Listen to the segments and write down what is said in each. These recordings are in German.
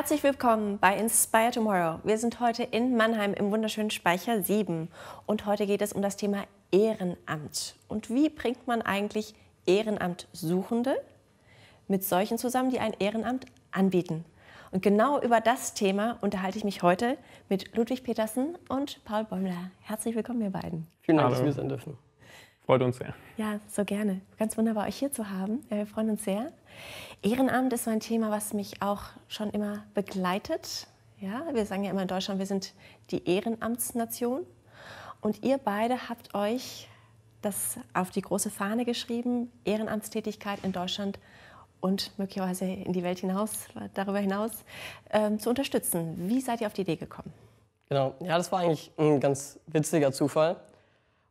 Herzlich willkommen bei Inspire Tomorrow. Wir sind heute in Mannheim im wunderschönen Speicher 7 und heute geht es um das Thema Ehrenamt. Und wie bringt man eigentlich Ehrenamtsuchende mit solchen zusammen, die ein Ehrenamt anbieten? Und genau über das Thema unterhalte ich mich heute mit Ludwig Petersen und Paul Bäumler. Herzlich willkommen, ihr beiden. Vielen Dank, dass wir sein dürfen. Freut uns sehr. Ja, so gerne. Ganz wunderbar, euch hier zu haben. Äh, wir freuen uns sehr. Ehrenamt ist so ein Thema, was mich auch schon immer begleitet. Ja, wir sagen ja immer in Deutschland, wir sind die Ehrenamtsnation. Und ihr beide habt euch das auf die große Fahne geschrieben, Ehrenamtstätigkeit in Deutschland und möglicherweise in die Welt hinaus, darüber hinaus ähm, zu unterstützen. Wie seid ihr auf die Idee gekommen? Genau, ja, das war eigentlich ein ganz witziger Zufall.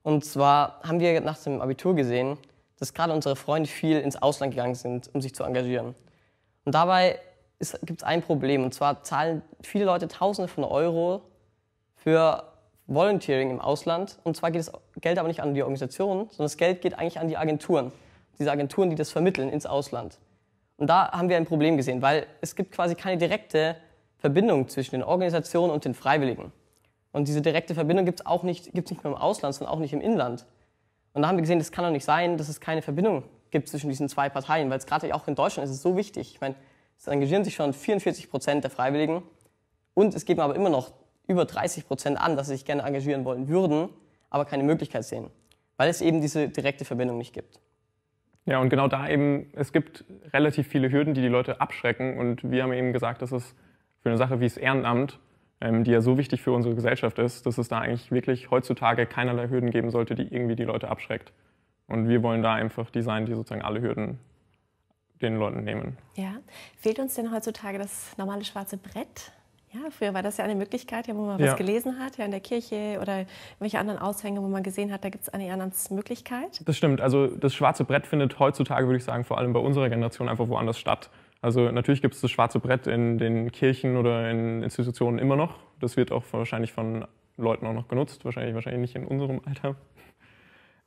Und zwar haben wir nach dem Abitur gesehen, dass gerade unsere Freunde viel ins Ausland gegangen sind, um sich zu engagieren. Und dabei gibt es ein Problem. Und zwar zahlen viele Leute Tausende von Euro für Volunteering im Ausland. Und zwar geht das Geld aber nicht an die Organisation, sondern das Geld geht eigentlich an die Agenturen. Diese Agenturen, die das vermitteln ins Ausland. Und da haben wir ein Problem gesehen, weil es gibt quasi keine direkte Verbindung zwischen den Organisationen und den Freiwilligen. Und diese direkte Verbindung gibt es auch nicht, gibt's nicht nur im Ausland, sondern auch nicht im Inland. Und da haben wir gesehen, das kann doch nicht sein, dass es keine Verbindung gibt zwischen diesen zwei Parteien, weil es gerade auch in Deutschland ist es so wichtig. Ich meine, es engagieren sich schon 44 Prozent der Freiwilligen und es geben aber immer noch über 30 Prozent an, dass sie sich gerne engagieren wollen würden, aber keine Möglichkeit sehen, weil es eben diese direkte Verbindung nicht gibt. Ja, und genau da eben, es gibt relativ viele Hürden, die die Leute abschrecken und wir haben eben gesagt, dass es für eine Sache wie das Ehrenamt ähm, die ja so wichtig für unsere Gesellschaft ist, dass es da eigentlich wirklich heutzutage keinerlei Hürden geben sollte, die irgendwie die Leute abschreckt. Und wir wollen da einfach die sein, die sozusagen alle Hürden den Leuten nehmen. Ja, fehlt uns denn heutzutage das normale schwarze Brett? Ja, früher war das ja eine Möglichkeit, ja, wo man ja. was gelesen hat, ja in der Kirche oder irgendwelche anderen Aushänge, wo man gesehen hat, da gibt es eine Ehrenamtsmöglichkeit. Das stimmt. Also das schwarze Brett findet heutzutage, würde ich sagen, vor allem bei unserer Generation einfach woanders statt. Also natürlich gibt es das schwarze Brett in den Kirchen oder in Institutionen immer noch. Das wird auch wahrscheinlich von Leuten auch noch genutzt, wahrscheinlich, wahrscheinlich nicht in unserem Alter.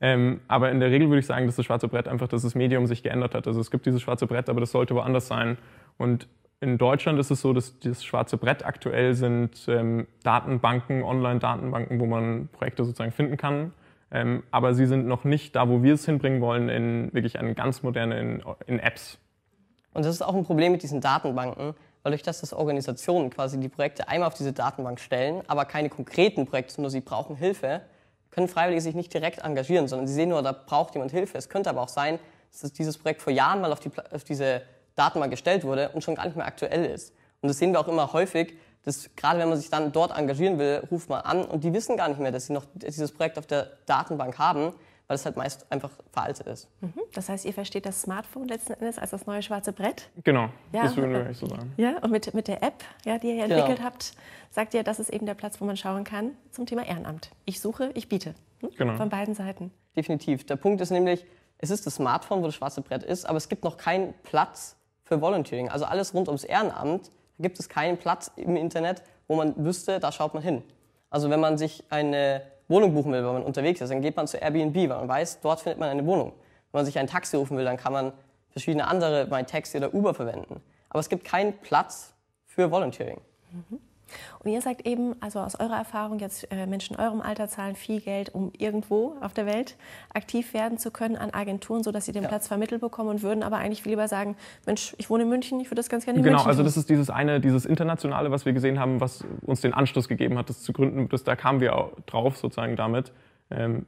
Ähm, aber in der Regel würde ich sagen, dass das schwarze Brett einfach, dass das Medium sich geändert hat. Also es gibt dieses schwarze Brett, aber das sollte woanders sein. Und in Deutschland ist es so, dass das schwarze Brett aktuell sind ähm, Datenbanken, Online-Datenbanken, wo man Projekte sozusagen finden kann. Ähm, aber sie sind noch nicht da, wo wir es hinbringen wollen, in wirklich eine ganz moderne, in, in Apps. Und das ist auch ein Problem mit diesen Datenbanken, weil durch das, dass Organisationen quasi die Projekte einmal auf diese Datenbank stellen, aber keine konkreten Projekte, sondern sie brauchen Hilfe, können Freiwillige sich nicht direkt engagieren, sondern sie sehen nur, da braucht jemand Hilfe. Es könnte aber auch sein, dass dieses Projekt vor Jahren mal auf, die, auf diese Datenbank gestellt wurde und schon gar nicht mehr aktuell ist. Und das sehen wir auch immer häufig, dass gerade wenn man sich dann dort engagieren will, ruft man an und die wissen gar nicht mehr, dass sie noch dieses Projekt auf der Datenbank haben weil es halt meist einfach veraltet ist. Mhm. Das heißt, ihr versteht das Smartphone letzten Endes als das neue schwarze Brett? Genau, ja. das würde ich so sagen. Ja, und mit, mit der App, ja, die ihr ja entwickelt genau. habt, sagt ihr, das ist eben der Platz, wo man schauen kann zum Thema Ehrenamt. Ich suche, ich biete. Hm? Genau. Von beiden Seiten. Definitiv. Der Punkt ist nämlich, es ist das Smartphone, wo das schwarze Brett ist, aber es gibt noch keinen Platz für Volunteering. Also alles rund ums Ehrenamt gibt es keinen Platz im Internet, wo man wüsste, da schaut man hin. Also wenn man sich eine Wohnung buchen will, wenn man unterwegs ist, dann geht man zu Airbnb, weil man weiß, dort findet man eine Wohnung. Wenn man sich ein Taxi rufen will, dann kann man verschiedene andere, mein Taxi oder Uber verwenden. Aber es gibt keinen Platz für Volunteering. Mhm. Und ihr sagt eben, also aus eurer Erfahrung, jetzt äh, Menschen in eurem Alter zahlen viel Geld, um irgendwo auf der Welt aktiv werden zu können an Agenturen, sodass sie den ja. Platz vermittelt bekommen und würden aber eigentlich viel lieber sagen, Mensch, ich wohne in München, ich würde das ganz gerne in genau, München Genau, also das ist dieses eine, dieses Internationale, was wir gesehen haben, was uns den Anschluss gegeben hat, das zu gründen. Das, da kamen wir auch drauf sozusagen damit. Ähm,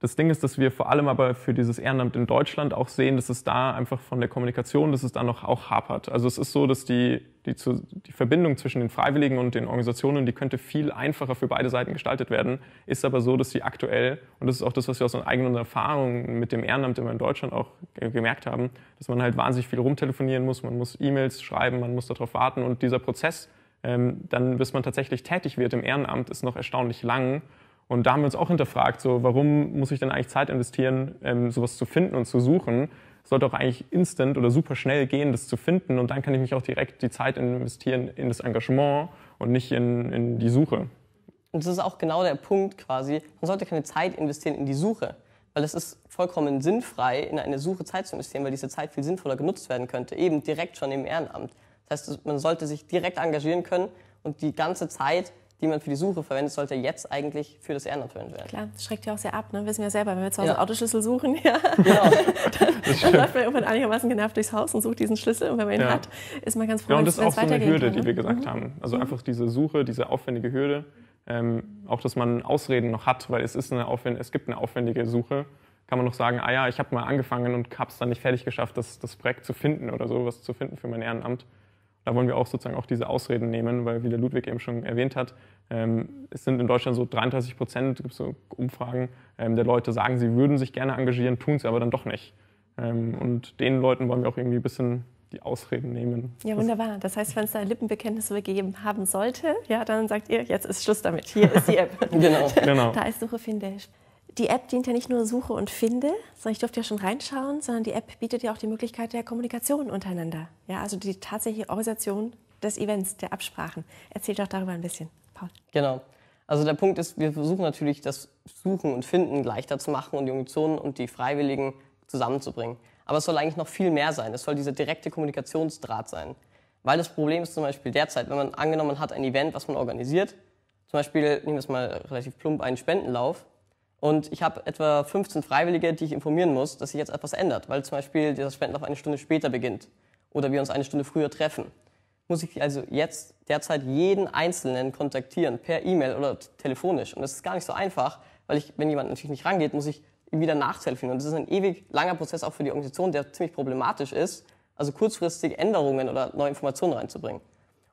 das Ding ist, dass wir vor allem aber für dieses Ehrenamt in Deutschland auch sehen, dass es da einfach von der Kommunikation, dass es da noch auch hapert. Also es ist so, dass die, die, zu, die Verbindung zwischen den Freiwilligen und den Organisationen, die könnte viel einfacher für beide Seiten gestaltet werden, ist aber so, dass sie aktuell, und das ist auch das, was wir aus unseren eigenen Erfahrungen mit dem Ehrenamt immer in Deutschland auch gemerkt haben, dass man halt wahnsinnig viel rumtelefonieren muss, man muss E-Mails schreiben, man muss darauf warten und dieser Prozess, ähm, dann bis man tatsächlich tätig wird im Ehrenamt, ist noch erstaunlich lang. Und da haben wir uns auch hinterfragt, so, warum muss ich denn eigentlich Zeit investieren, ähm, sowas zu finden und zu suchen? Es sollte auch eigentlich instant oder super schnell gehen, das zu finden. Und dann kann ich mich auch direkt die Zeit investieren in das Engagement und nicht in, in die Suche. Und das ist auch genau der Punkt quasi. Man sollte keine Zeit investieren in die Suche. Weil es ist vollkommen sinnfrei, in eine Suche Zeit zu investieren, weil diese Zeit viel sinnvoller genutzt werden könnte, eben direkt schon im Ehrenamt. Das heißt, man sollte sich direkt engagieren können und die ganze Zeit die man für die Suche verwendet, sollte jetzt eigentlich für das Ehrenamt verwendet werden. Klar, das schreckt ja auch sehr ab, ne? wissen wir selber, wenn wir zu Hause ja. Autoschlüssel suchen, ja, genau. dann, dann läuft man irgendwann einigermaßen genervt durchs Haus und sucht diesen Schlüssel und wenn man ihn ja. hat, ist man ganz froh, dass ja, und das ist auch so eine Hürde, kann, die wir gesagt mhm. haben. Also mhm. einfach diese Suche, diese aufwendige Hürde, ähm, auch dass man Ausreden noch hat, weil es, ist eine aufwend es gibt eine aufwendige Suche kann man noch sagen, ah ja, ich habe mal angefangen und habe es dann nicht fertig geschafft, das, das Projekt zu finden oder sowas zu finden für mein Ehrenamt da wollen wir auch sozusagen auch diese Ausreden nehmen, weil wie der Ludwig eben schon erwähnt hat, ähm, es sind in Deutschland so 33 Prozent, gibt so Umfragen ähm, der Leute, sagen, sie würden sich gerne engagieren, tun sie aber dann doch nicht. Ähm, und den Leuten wollen wir auch irgendwie ein bisschen die Ausreden nehmen. Ja, wunderbar. Das heißt, wenn es da Lippenbekenntnisse gegeben haben sollte, ja, dann sagt ihr, jetzt ist Schluss damit. Hier ist die App. genau. genau. Da ist Suche finde die App dient ja nicht nur Suche und Finde, sondern ich durfte ja schon reinschauen, sondern die App bietet ja auch die Möglichkeit der Kommunikation untereinander. Ja, also die tatsächliche Organisation des Events, der Absprachen. Erzähl doch darüber ein bisschen, Paul. Genau. Also der Punkt ist, wir versuchen natürlich, das Suchen und Finden leichter zu machen und die Organisationen und die Freiwilligen zusammenzubringen. Aber es soll eigentlich noch viel mehr sein. Es soll dieser direkte Kommunikationsdraht sein. Weil das Problem ist zum Beispiel derzeit, wenn man angenommen hat ein Event, was man organisiert, zum Beispiel, nehmen wir es mal relativ plump, einen Spendenlauf, und ich habe etwa 15 Freiwillige, die ich informieren muss, dass sich jetzt etwas ändert, weil zum Beispiel der Spendenlauf eine Stunde später beginnt oder wir uns eine Stunde früher treffen. Muss ich also jetzt derzeit jeden Einzelnen kontaktieren, per E-Mail oder telefonisch. Und das ist gar nicht so einfach, weil ich, wenn jemand natürlich nicht rangeht, muss ich ihm wieder nachhelfen. Und das ist ein ewig langer Prozess auch für die Organisation, der ziemlich problematisch ist, also kurzfristig Änderungen oder neue Informationen reinzubringen.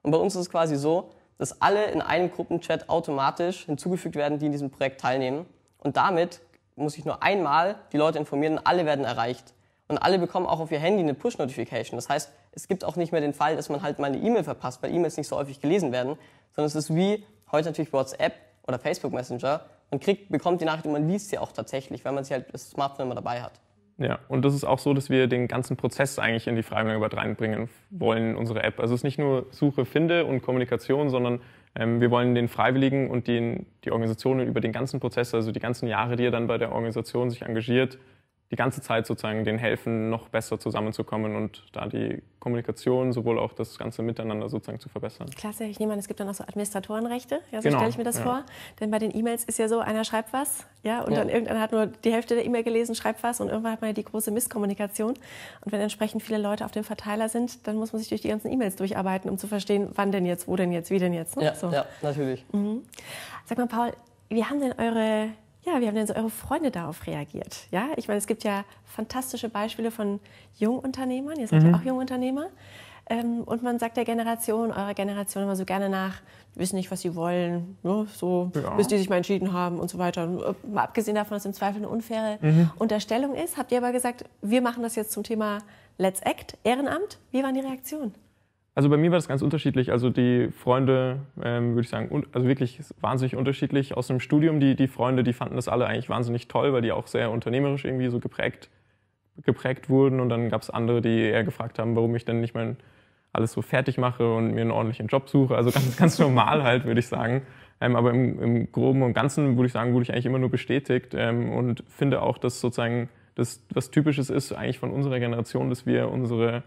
Und bei uns ist es quasi so, dass alle in einem Gruppenchat automatisch hinzugefügt werden, die in diesem Projekt teilnehmen und damit muss ich nur einmal die Leute informieren und alle werden erreicht. Und alle bekommen auch auf ihr Handy eine Push-Notification. Das heißt, es gibt auch nicht mehr den Fall, dass man halt mal eine E-Mail verpasst, weil E-Mails nicht so häufig gelesen werden, sondern es ist wie heute natürlich WhatsApp oder Facebook Messenger. Man kriegt, bekommt die Nachricht und man liest sie auch tatsächlich, weil man sie halt das Smartphone immer dabei hat. Ja, und das ist auch so, dass wir den ganzen Prozess eigentlich in die Freiwilligkeit reinbringen wollen in unsere App. Also es ist nicht nur Suche, Finde und Kommunikation, sondern ähm, wir wollen den Freiwilligen und den, die Organisationen über den ganzen Prozess, also die ganzen Jahre, die er dann bei der Organisation sich engagiert, die ganze Zeit sozusagen denen helfen, noch besser zusammenzukommen und da die Kommunikation, sowohl auch das ganze Miteinander sozusagen zu verbessern. Klasse, ich nehme an, es gibt dann auch so Administratorenrechte, ja, so genau, stelle ich mir das ja. vor. Denn bei den E-Mails ist ja so, einer schreibt was, ja, und ja. dann irgendeiner hat nur die Hälfte der E-Mail gelesen, schreibt was und irgendwann hat man ja die große Misskommunikation. Und wenn entsprechend viele Leute auf dem Verteiler sind, dann muss man sich durch die ganzen E-Mails durcharbeiten, um zu verstehen, wann denn jetzt, wo denn jetzt, wie denn jetzt. Ne? Ja, so. ja, natürlich. Mhm. Sag mal, Paul, wie haben denn eure ja, wie haben denn so eure Freunde darauf reagiert? Ja, ich meine, es gibt ja fantastische Beispiele von Jungunternehmern, ihr seid mhm. ja auch Jungunternehmer. Ähm, und man sagt der Generation, eurer Generation immer so gerne nach, die wissen nicht, was sie wollen, ne? so, ja. bis die sich mal entschieden haben und so weiter. Äh, mal abgesehen davon, dass im Zweifel eine unfaire mhm. Unterstellung ist, habt ihr aber gesagt, wir machen das jetzt zum Thema Let's Act, Ehrenamt. Wie waren die Reaktionen? Also bei mir war das ganz unterschiedlich. Also die Freunde, ähm, würde ich sagen, also wirklich wahnsinnig unterschiedlich. Aus dem Studium, die, die Freunde, die fanden das alle eigentlich wahnsinnig toll, weil die auch sehr unternehmerisch irgendwie so geprägt, geprägt wurden. Und dann gab es andere, die eher gefragt haben, warum ich denn nicht mein alles so fertig mache und mir einen ordentlichen Job suche. Also ganz, ganz normal halt, würde ich sagen. Ähm, aber im, im, Groben und Ganzen, würde ich sagen, wurde ich eigentlich immer nur bestätigt ähm, und finde auch, dass sozusagen das was Typisches ist eigentlich von unserer Generation, dass wir unsere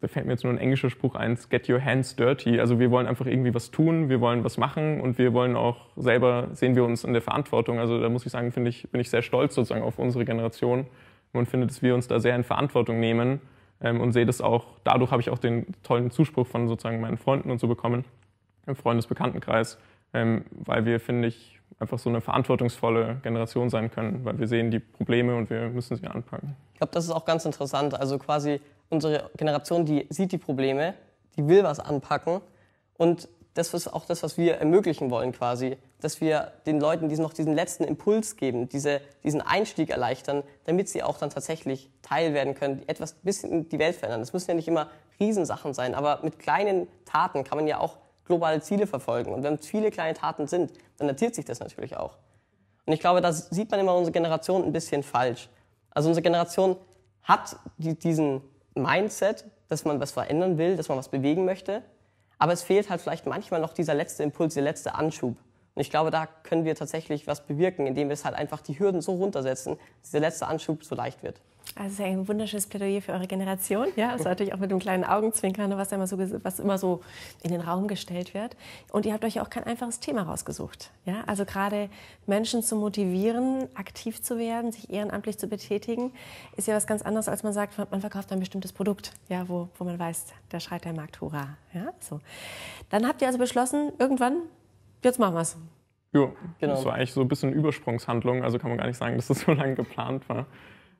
da fällt mir jetzt nur ein englischer Spruch ein, get your hands dirty. Also wir wollen einfach irgendwie was tun, wir wollen was machen und wir wollen auch selber, sehen wir uns in der Verantwortung. Also da muss ich sagen, finde ich, bin ich sehr stolz sozusagen auf unsere Generation und finde, dass wir uns da sehr in Verantwortung nehmen ähm, und sehe das auch, dadurch habe ich auch den tollen Zuspruch von sozusagen meinen Freunden und so bekommen, im Freundesbekanntenkreis, ähm, weil wir, finde ich, einfach so eine verantwortungsvolle Generation sein können, weil wir sehen die Probleme und wir müssen sie anpacken. Ich glaube, das ist auch ganz interessant. Also quasi unsere Generation, die sieht die Probleme, die will was anpacken und das ist auch das, was wir ermöglichen wollen quasi, dass wir den Leuten diesen, noch diesen letzten Impuls geben, diese, diesen Einstieg erleichtern, damit sie auch dann tatsächlich Teil werden können, etwas bisschen die Welt verändern. Das müssen ja nicht immer Riesensachen sein, aber mit kleinen Taten kann man ja auch globale Ziele verfolgen. Und wenn es viele kleine Taten sind, dann datiert sich das natürlich auch. Und ich glaube, da sieht man immer unsere Generation ein bisschen falsch. Also unsere Generation hat die, diesen, Mindset, dass man was verändern will, dass man was bewegen möchte. Aber es fehlt halt vielleicht manchmal noch dieser letzte Impuls, der letzte Anschub. Und ich glaube, da können wir tatsächlich was bewirken, indem wir es halt einfach die Hürden so runtersetzen, dass dieser letzte Anschub so leicht wird. Also ein wunderschönes Plädoyer für eure Generation, ja, also natürlich auch mit dem kleinen Augenzwinkern, was immer, so, was immer so in den Raum gestellt wird. Und ihr habt euch ja auch kein einfaches Thema rausgesucht, ja, also gerade Menschen zu motivieren, aktiv zu werden, sich ehrenamtlich zu betätigen, ist ja was ganz anderes, als man sagt, man verkauft ein bestimmtes Produkt, ja, wo, wo man weiß, da schreit der Markt Hurra, ja, so. Dann habt ihr also beschlossen, irgendwann, jetzt machen wir's. Jo, genau. das war eigentlich so ein bisschen Übersprungshandlung, also kann man gar nicht sagen, dass das so lange geplant war.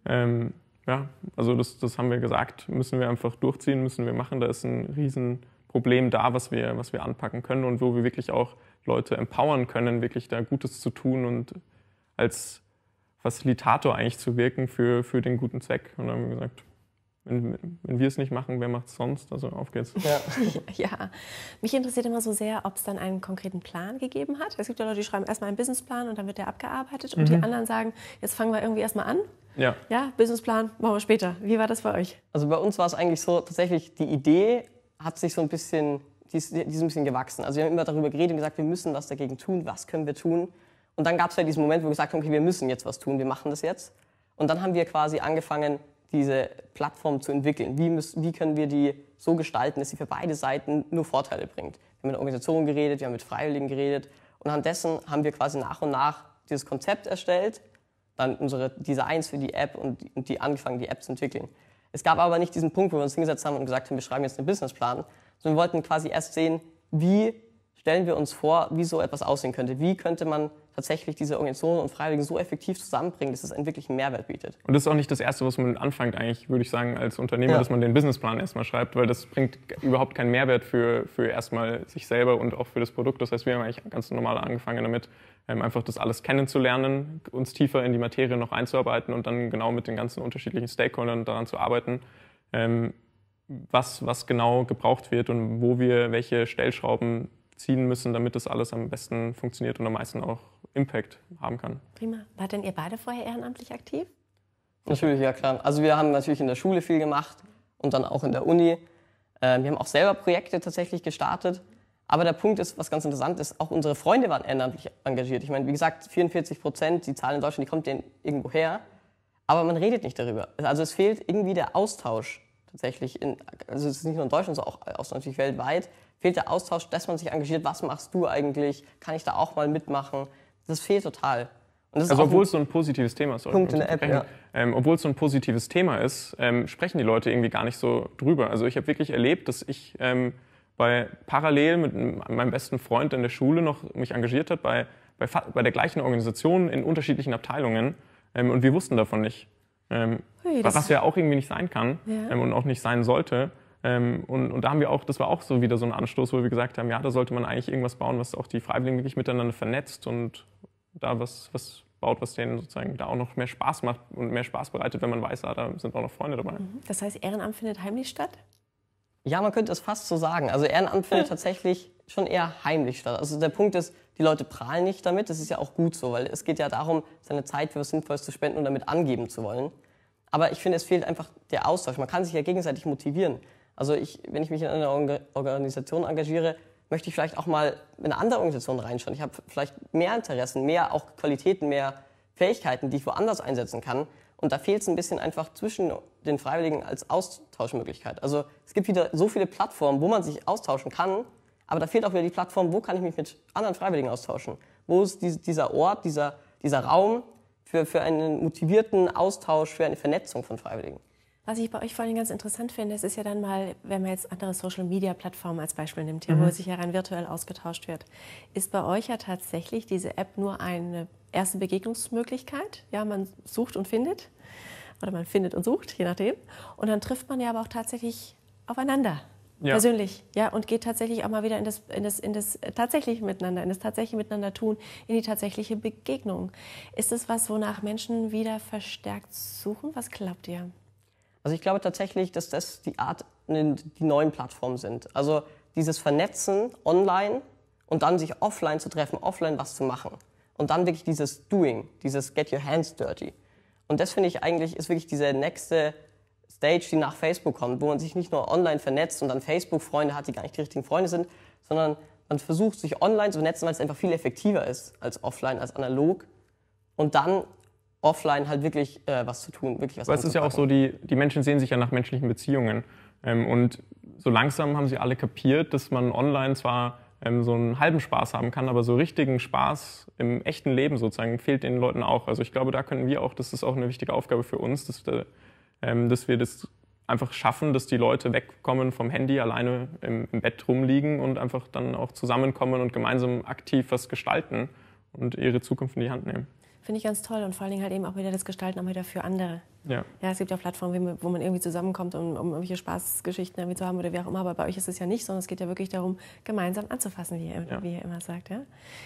Ähm, ja, also das, das haben wir gesagt, müssen wir einfach durchziehen, müssen wir machen. Da ist ein Riesenproblem da, was wir, was wir anpacken können und wo wir wirklich auch Leute empowern können, wirklich da Gutes zu tun und als Facilitator eigentlich zu wirken für, für den guten Zweck. Und dann haben wir gesagt, wenn, wenn wir es nicht machen, wer macht es sonst? Also auf geht's. Ja. ja. Mich interessiert immer so sehr, ob es dann einen konkreten Plan gegeben hat. Es gibt ja Leute, die schreiben erstmal einen Businessplan und dann wird der abgearbeitet. Mhm. Und die mhm. anderen sagen, jetzt fangen wir irgendwie erstmal an. Ja. Ja, Businessplan machen wir später. Wie war das bei euch? Also bei uns war es eigentlich so, tatsächlich die Idee hat sich so ein bisschen, die ist, die ist ein bisschen gewachsen. Also wir haben immer darüber geredet und gesagt, wir müssen was dagegen tun. Was können wir tun? Und dann gab es ja halt diesen Moment, wo wir gesagt haben, okay, wir müssen jetzt was tun, wir machen das jetzt. Und dann haben wir quasi angefangen, diese Plattform zu entwickeln? Wie, müssen, wie können wir die so gestalten, dass sie für beide Seiten nur Vorteile bringt? Wir haben mit Organisationen geredet, wir haben mit Freiwilligen geredet und anhand dessen haben wir quasi nach und nach dieses Konzept erstellt, dann unsere Designs für die App und, und die angefangen, die App zu entwickeln. Es gab aber nicht diesen Punkt, wo wir uns hingesetzt haben und gesagt haben, wir schreiben jetzt einen Businessplan, sondern wir wollten quasi erst sehen, wie stellen wir uns vor, wie so etwas aussehen könnte. Wie könnte man tatsächlich diese Organisationen und Freiwilligen so effektiv zusammenbringen, dass es einen wirklichen Mehrwert bietet. Und das ist auch nicht das Erste, was man anfängt eigentlich, würde ich sagen, als Unternehmer, ja. dass man den Businessplan erstmal schreibt, weil das bringt überhaupt keinen Mehrwert für, für erstmal sich selber und auch für das Produkt. Das heißt, wir haben eigentlich ganz normal angefangen damit, ähm, einfach das alles kennenzulernen, uns tiefer in die Materie noch einzuarbeiten und dann genau mit den ganzen unterschiedlichen Stakeholdern daran zu arbeiten, ähm, was, was genau gebraucht wird und wo wir welche Stellschrauben ziehen müssen, damit das alles am besten funktioniert und am meisten auch Impact haben kann. Prima. Wart denn ihr beide vorher ehrenamtlich aktiv? Natürlich, ja klar. Also wir haben natürlich in der Schule viel gemacht und dann auch in der Uni. Ähm, wir haben auch selber Projekte tatsächlich gestartet. Aber der Punkt ist, was ganz interessant ist, auch unsere Freunde waren ehrenamtlich engagiert. Ich meine, wie gesagt, 44 Prozent, die Zahl in Deutschland, die kommt denen irgendwo her. Aber man redet nicht darüber. Also es fehlt irgendwie der Austausch tatsächlich. In, also es ist nicht nur in Deutschland, sondern auch natürlich weltweit fehlt der Austausch, dass man sich engagiert, was machst du eigentlich, kann ich da auch mal mitmachen. Das fehlt total. also obwohl es so ein positives Thema ist, Punkt in der App, ja. ähm, obwohl es so ein positives Thema ist, ähm, sprechen die Leute irgendwie gar nicht so drüber. Also ich habe wirklich erlebt, dass ich ähm, bei, parallel mit meinem besten Freund in der Schule noch mich engagiert hat bei, bei, bei der gleichen Organisation in unterschiedlichen Abteilungen ähm, und wir wussten davon nicht. Ähm, Ui, was ja auch irgendwie nicht sein kann ja. ähm, und auch nicht sein sollte. Ähm, und, und da haben wir auch, das war auch so wieder so ein Anstoß, wo wir gesagt haben, ja, da sollte man eigentlich irgendwas bauen, was auch die Freiwilligen wirklich miteinander vernetzt und da was, was baut, was denen sozusagen da auch noch mehr Spaß macht und mehr Spaß bereitet, wenn man weiß, ah, da sind auch noch Freunde dabei. Mhm. Das heißt, Ehrenamt findet heimlich statt? Ja, man könnte es fast so sagen. Also Ehrenamt findet tatsächlich schon eher heimlich statt. Also der Punkt ist, die Leute prahlen nicht damit. Das ist ja auch gut so, weil es geht ja darum, seine Zeit für was Sinnvolles zu spenden und damit angeben zu wollen. Aber ich finde, es fehlt einfach der Austausch. Man kann sich ja gegenseitig motivieren. Also ich, wenn ich mich in einer Organisation engagiere, möchte ich vielleicht auch mal in eine andere Organisation reinschauen. Ich habe vielleicht mehr Interessen, mehr auch Qualitäten, mehr Fähigkeiten, die ich woanders einsetzen kann. Und da fehlt es ein bisschen einfach zwischen den Freiwilligen als Austauschmöglichkeit. Also es gibt wieder so viele Plattformen, wo man sich austauschen kann, aber da fehlt auch wieder die Plattform, wo kann ich mich mit anderen Freiwilligen austauschen? Wo ist dieser Ort, dieser, dieser Raum für, für einen motivierten Austausch, für eine Vernetzung von Freiwilligen? Was ich bei euch vor allem ganz interessant finde, das ist ja dann mal, wenn man jetzt andere Social-Media-Plattformen als Beispiel nimmt, mhm. wo sich ja rein virtuell ausgetauscht wird, ist bei euch ja tatsächlich diese App nur eine erste Begegnungsmöglichkeit. Ja, man sucht und findet oder man findet und sucht, je nachdem. Und dann trifft man ja aber auch tatsächlich aufeinander. Ja. Persönlich, ja, und geht tatsächlich auch mal wieder in das, in das, in das äh, tatsächliche Miteinander, in das tatsächliche Miteinander tun, in die tatsächliche Begegnung. Ist es was, wonach Menschen wieder verstärkt suchen? Was glaubt ihr? Also ich glaube tatsächlich, dass das die Art, ne, die neuen Plattformen sind. Also dieses Vernetzen online und dann sich offline zu treffen, offline was zu machen. Und dann wirklich dieses Doing, dieses Get Your Hands Dirty. Und das finde ich eigentlich, ist wirklich diese nächste Stage, die nach Facebook kommt, wo man sich nicht nur online vernetzt und dann Facebook-Freunde hat, die gar nicht die richtigen Freunde sind, sondern man versucht, sich online zu vernetzen, weil es einfach viel effektiver ist als offline, als analog. Und dann offline halt wirklich äh, was zu tun, wirklich was. Aber es ist ja auch so, die, die Menschen sehen sich ja nach menschlichen Beziehungen. Ähm, und so langsam haben sie alle kapiert, dass man online zwar ähm, so einen halben Spaß haben kann, aber so richtigen Spaß im echten Leben sozusagen fehlt den Leuten auch. Also ich glaube, da können wir auch, das ist auch eine wichtige Aufgabe für uns, dass, wir, ähm, dass wir das einfach schaffen, dass die Leute wegkommen vom Handy, alleine im Bett rumliegen und einfach dann auch zusammenkommen und gemeinsam aktiv was gestalten und ihre Zukunft in die Hand nehmen. Finde ich ganz toll und vor allen Dingen halt eben auch wieder das Gestalten auch wieder für andere. Ja. ja, es gibt ja Plattformen, wo man irgendwie zusammenkommt, um, um irgendwelche Spaßgeschichten irgendwie zu haben oder wie auch immer, aber bei euch ist es ja nicht, sondern es geht ja wirklich darum, gemeinsam anzufassen, wie ihr, ja. wie ihr immer sagt. Ja?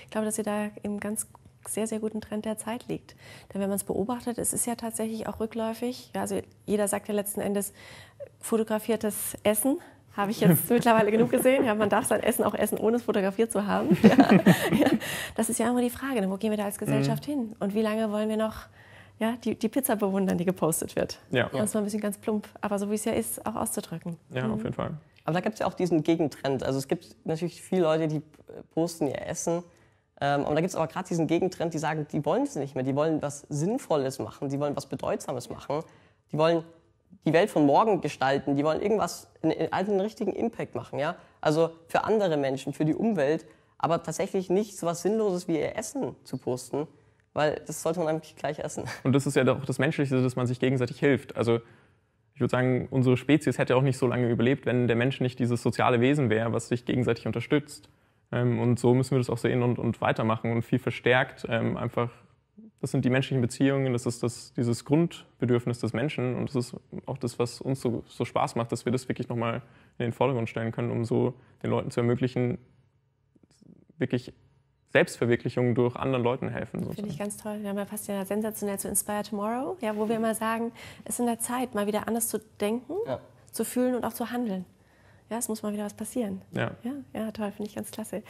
Ich glaube, dass ihr da im ganz sehr, sehr guten Trend der Zeit liegt. Denn wenn man es beobachtet, es ist ja tatsächlich auch rückläufig. Ja, also jeder sagt ja letzten Endes fotografiertes Essen. Habe ich jetzt mittlerweile genug gesehen. Ja, man darf sein Essen auch essen, ohne es fotografiert zu haben. Ja, ja. Das ist ja immer die Frage, ne? wo gehen wir da als Gesellschaft mhm. hin? Und wie lange wollen wir noch ja, die, die Pizza bewundern, die gepostet wird? Ja. Um es mal ein bisschen ganz plump, aber so wie es ja ist, auch auszudrücken. Ja, mhm. auf jeden Fall. Aber da gibt es ja auch diesen Gegentrend. Also es gibt natürlich viele Leute, die posten ihr Essen. Ähm, und da gibt es aber gerade diesen Gegentrend, die sagen, die wollen es nicht mehr. Die wollen was Sinnvolles machen, die wollen was Bedeutsames machen. Die wollen die Welt von morgen gestalten, die wollen irgendwas, einen, einen richtigen Impact machen, ja. Also für andere Menschen, für die Umwelt, aber tatsächlich nicht so was Sinnloses wie ihr Essen zu posten, weil das sollte man eigentlich gleich essen. Und das ist ja auch das Menschliche, dass man sich gegenseitig hilft. Also ich würde sagen, unsere Spezies hätte auch nicht so lange überlebt, wenn der Mensch nicht dieses soziale Wesen wäre, was sich gegenseitig unterstützt. Ähm, und so müssen wir das auch sehen und, und weitermachen und viel verstärkt ähm, einfach das sind die menschlichen Beziehungen, das ist das, dieses Grundbedürfnis des Menschen und das ist auch das, was uns so, so Spaß macht, dass wir das wirklich nochmal in den Vordergrund stellen können, um so den Leuten zu ermöglichen, wirklich Selbstverwirklichung durch anderen Leuten helfen. Sozusagen. Finde ich ganz toll. Wir haben ja fast ja sensationell zu Inspire Tomorrow, ja, wo wir immer sagen, es ist in der Zeit, mal wieder anders zu denken, ja. zu fühlen und auch zu handeln. Ja, es muss mal wieder was passieren. Ja, ja, ja toll, finde ich ganz klasse.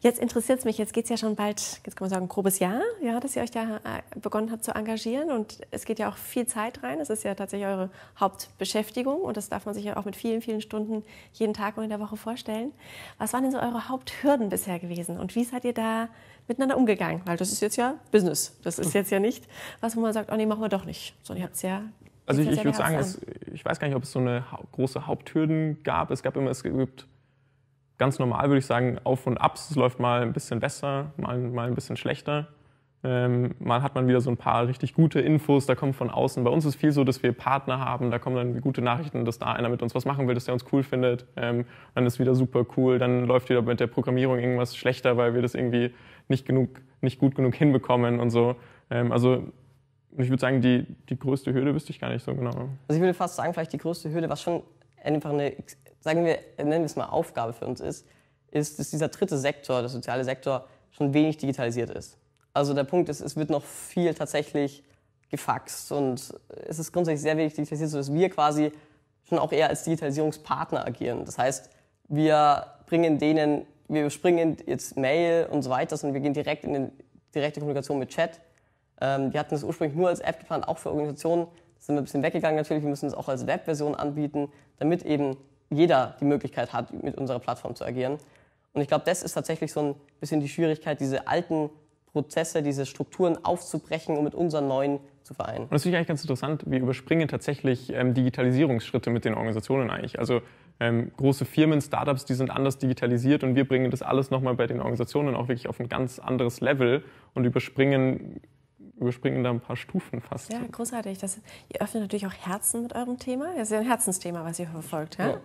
Jetzt interessiert es mich, jetzt geht es ja schon bald, jetzt kann man sagen, ein grobes Jahr, ja, dass ihr euch da äh, begonnen habt zu engagieren. Und es geht ja auch viel Zeit rein. Das ist ja tatsächlich eure Hauptbeschäftigung und das darf man sich ja auch mit vielen, vielen Stunden jeden Tag und in der Woche vorstellen. Was waren denn so eure Haupthürden bisher gewesen und wie seid ihr da miteinander umgegangen? Weil das ist jetzt ja Business. Das ist jetzt ja nicht was, wo man sagt, oh nee, machen wir doch nicht. Sondern ihr habt es ja also ich, ich würde sagen, es, ich weiß gar nicht, ob es so eine große Haupthürden gab. Es gab immer, es gibt ganz normal, würde ich sagen, Auf und Abs. Es läuft mal ein bisschen besser, mal, mal ein bisschen schlechter. Ähm, mal hat man wieder so ein paar richtig gute Infos, da kommen von außen. Bei uns ist viel so, dass wir Partner haben, da kommen dann gute Nachrichten, dass da einer mit uns was machen will, dass der uns cool findet. Ähm, dann ist wieder super cool, dann läuft wieder mit der Programmierung irgendwas schlechter, weil wir das irgendwie nicht, genug, nicht gut genug hinbekommen und so. Ähm, also ich würde sagen, die, die größte Hürde wüsste ich gar nicht so genau. Also ich würde fast sagen, vielleicht die größte Hürde, was schon einfach eine, sagen wir, nennen wir es mal Aufgabe für uns ist, ist, dass dieser dritte Sektor, der soziale Sektor, schon wenig digitalisiert ist. Also der Punkt ist, es wird noch viel tatsächlich gefaxt und es ist grundsätzlich sehr wenig digitalisiert, sodass wir quasi schon auch eher als Digitalisierungspartner agieren. Das heißt, wir bringen denen, wir springen jetzt Mail und so weiter sondern wir gehen direkt in die direkte Kommunikation mit Chat ähm, wir hatten es ursprünglich nur als App geplant, auch für Organisationen. Das sind wir ein bisschen weggegangen natürlich. Wir müssen es auch als Webversion anbieten, damit eben jeder die Möglichkeit hat, mit unserer Plattform zu agieren. Und ich glaube, das ist tatsächlich so ein bisschen die Schwierigkeit, diese alten Prozesse, diese Strukturen aufzubrechen und mit unseren neuen zu vereinen. Und das finde ich eigentlich ganz interessant. Wir überspringen tatsächlich ähm, Digitalisierungsschritte mit den Organisationen eigentlich. Also ähm, große Firmen, Startups, die sind anders digitalisiert und wir bringen das alles nochmal bei den Organisationen auch wirklich auf ein ganz anderes Level und überspringen überspringen da ein paar Stufen fast. Ja, großartig. Das, ihr öffnet natürlich auch Herzen mit eurem Thema. Das ist ja ein Herzensthema, was ihr verfolgt. Ja? ja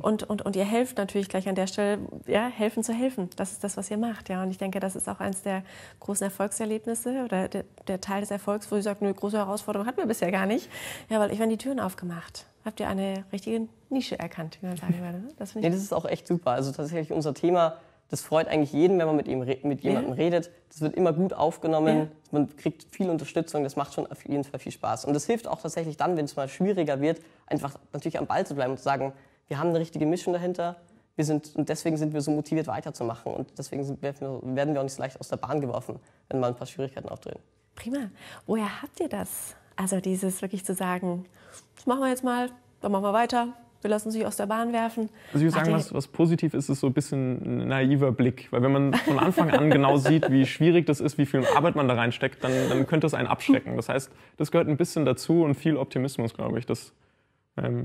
und, und, und ihr helft natürlich gleich an der Stelle, ja, helfen zu helfen. Das ist das, was ihr macht. Ja? Und ich denke, das ist auch eines der großen Erfolgserlebnisse oder der, der Teil des Erfolgs, wo ihr sagt, eine große Herausforderung hatten wir bisher gar nicht. Ja, weil ich waren die Türen aufgemacht habt ihr eine richtige Nische erkannt, wie man sagen würde. Ne? Das, ich nee, das ist auch echt super. Also tatsächlich unser Thema das freut eigentlich jeden, wenn man mit, ihm, mit jemandem redet. Das wird immer gut aufgenommen. Ja. Man kriegt viel Unterstützung. Das macht schon auf jeden Fall viel Spaß. Und das hilft auch tatsächlich dann, wenn es mal schwieriger wird, einfach natürlich am Ball zu bleiben und zu sagen, wir haben eine richtige Mission dahinter. Wir sind, und deswegen sind wir so motiviert weiterzumachen. Und deswegen sind, werden wir auch nicht so leicht aus der Bahn geworfen, wenn mal ein paar Schwierigkeiten auftreten. Prima. Woher habt ihr das? Also dieses wirklich zu sagen, das machen wir jetzt mal, dann machen wir weiter, wir lassen sich aus der Bahn werfen. Also ich würde sagen, was, was positiv ist, ist so ein bisschen ein naiver Blick. Weil wenn man von Anfang an genau sieht, wie schwierig das ist, wie viel Arbeit man da reinsteckt, dann, dann könnte das einen abschrecken. Das heißt, das gehört ein bisschen dazu und viel Optimismus, glaube ich. Das, ähm,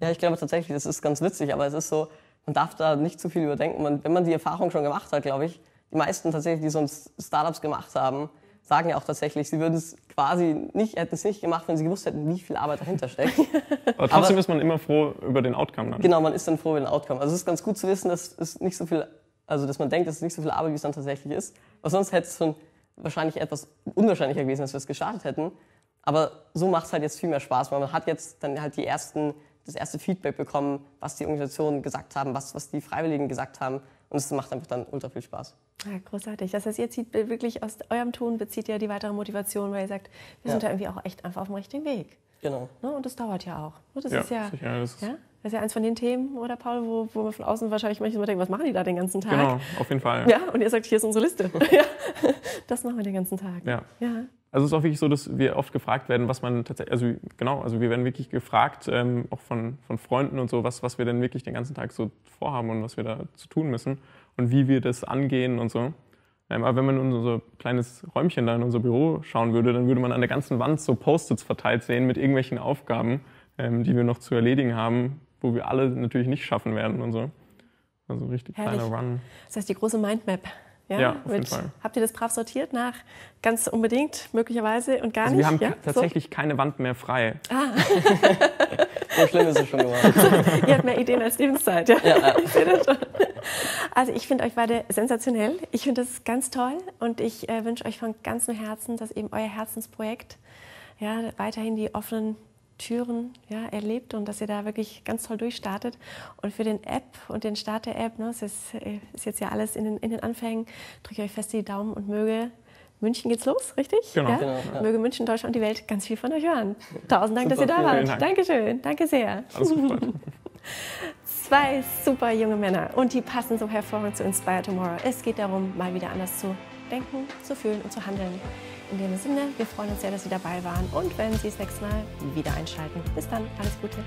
ja, ich glaube tatsächlich, das ist ganz witzig, aber es ist so, man darf da nicht zu viel überdenken. Man, wenn man die Erfahrung schon gemacht hat, glaube ich, die meisten tatsächlich, die so Startups gemacht haben, sagen ja auch tatsächlich, sie würden es quasi nicht, hätten es nicht gemacht, wenn sie gewusst hätten, wie viel Arbeit dahinter steckt. Aber trotzdem Aber, ist man immer froh über den Outcome dann. Genau, man ist dann froh über den Outcome. Also es ist ganz gut zu wissen, dass es nicht so viel, also dass man denkt, es ist nicht so viel Arbeit, wie es dann tatsächlich ist. Weil sonst hätte es schon wahrscheinlich etwas unwahrscheinlicher gewesen, dass wir es gestartet hätten. Aber so macht es halt jetzt viel mehr Spaß, weil man hat jetzt dann halt die ersten, das erste Feedback bekommen, was die Organisationen gesagt haben, was, was die Freiwilligen gesagt haben. Und es macht einfach dann ultra viel Spaß. Ja, ah, großartig. Das heißt, ihr zieht wirklich aus eurem Tun, bezieht ja die weitere Motivation, weil ihr sagt, wir ja. sind da irgendwie auch echt einfach auf dem richtigen Weg. Genau. Ne? Und das dauert ja auch. Ne? Das ja, ist ja, sicher, das ja, das ist ja eins von den Themen, oder Paul, wo, wo man von außen wahrscheinlich manchmal denken, was machen die da den ganzen Tag? Genau, auf jeden Fall. Ja, und ihr sagt, hier ist unsere Liste. ja. das machen wir den ganzen Tag. Ja. ja. Also es ist auch wirklich so, dass wir oft gefragt werden, was man tatsächlich, also genau, also wir werden wirklich gefragt, ähm, auch von, von Freunden und so, was, was wir denn wirklich den ganzen Tag so vorhaben und was wir da zu tun müssen und wie wir das angehen und so. Ähm, aber wenn man in unser kleines Räumchen da in unser Büro schauen würde, dann würde man an der ganzen Wand so Post-its verteilt sehen mit irgendwelchen Aufgaben, ähm, die wir noch zu erledigen haben, wo wir alle natürlich nicht schaffen werden und so. Also ein richtig Herrlich. kleiner Run. Das heißt, die große Mindmap. Ja, ja auf mit, jeden Fall. Habt ihr das brav sortiert nach ganz unbedingt möglicherweise und gar also nicht? Wir haben ja? tatsächlich so? keine Wand mehr frei. Ah. So schlimm ist es schon geworden. Ihr habt mehr Ideen als Lebenszeit, ja. ja, Ich sehe das schon. Also ich finde euch beide sensationell. Ich finde das ganz toll und ich äh, wünsche euch von ganzem Herzen, dass eben euer Herzensprojekt ja, weiterhin die offenen Türen ja, erlebt und dass ihr da wirklich ganz toll durchstartet. Und für den App und den Start der App, ne, es ist, äh, ist jetzt ja alles in den, in den Anfängen, drücke ich euch fest die Daumen und möge München geht's los, richtig? Genau. Ja? genau ja. Möge München, Deutschland und die Welt ganz viel von euch hören. Tausend Dank, super, dass ihr da wart. Dank. Dankeschön. Danke sehr. Alles Zwei super junge Männer und die passen so hervorragend zu Inspire Tomorrow. Es geht darum, mal wieder anders zu denken, zu fühlen und zu handeln. In dem Sinne, wir freuen uns sehr, dass Sie dabei waren und wenn Sie das nächste Mal wieder einschalten. Bis dann, alles Gute.